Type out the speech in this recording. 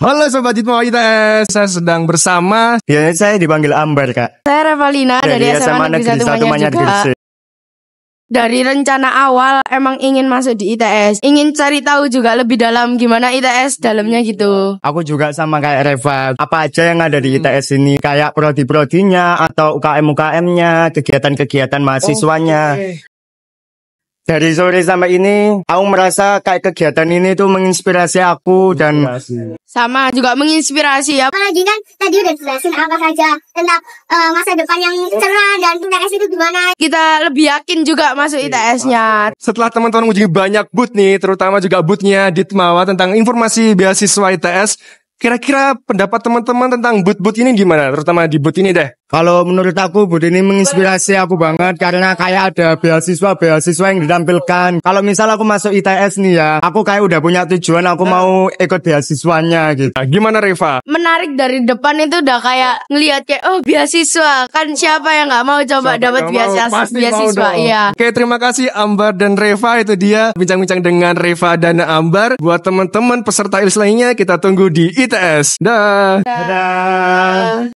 Halo Sobat Jitmo ITS, saya sedang bersama Ya, saya dipanggil Amber, Kak Saya Revalina ya, dari, iya, SMA, SMA Negeri 1 Manyar Gresik dari rencana awal emang ingin masuk di ITS, ingin cari tahu juga lebih dalam gimana ITS dalamnya gitu. Aku juga sama kayak Reva, apa aja yang ada di hmm. ITS ini, kayak prodi-prodinya atau UKM-UKM-nya, kegiatan-kegiatan mahasiswanya. Oh, okay dari sore sampai ini aku merasa kayak kegiatan ini tuh menginspirasi aku dan sama juga menginspirasi ya apalagi kan tadi udah jelasin apa saja tentang uh, masa depan yang cerah dan ITS itu gimana kita lebih yakin juga masuk iya, ITS-nya setelah teman-teman uji banyak but nih terutama juga butnya Ditmawa tentang informasi beasiswa ITS kira-kira pendapat teman-teman tentang but-but ini gimana terutama di but ini deh kalau menurut aku Budi ini menginspirasi aku banget karena kayak ada beasiswa-beasiswa yang ditampilkan. Kalau misal aku masuk ITS nih ya, aku kayak udah punya tujuan aku mau ikut beasiswanya gitu. Nah, gimana Reva? Menarik dari depan itu udah kayak ngelihat kayak oh beasiswa kan siapa yang nggak mau coba dapat beasiswa? Pasti beasiswa mau iya. Oke terima kasih Ambar dan Reva itu dia bincang-bincang dengan Reva dan Ambar. Buat teman-teman peserta ILS kita tunggu di ITS. Dah. Dah. Dadah.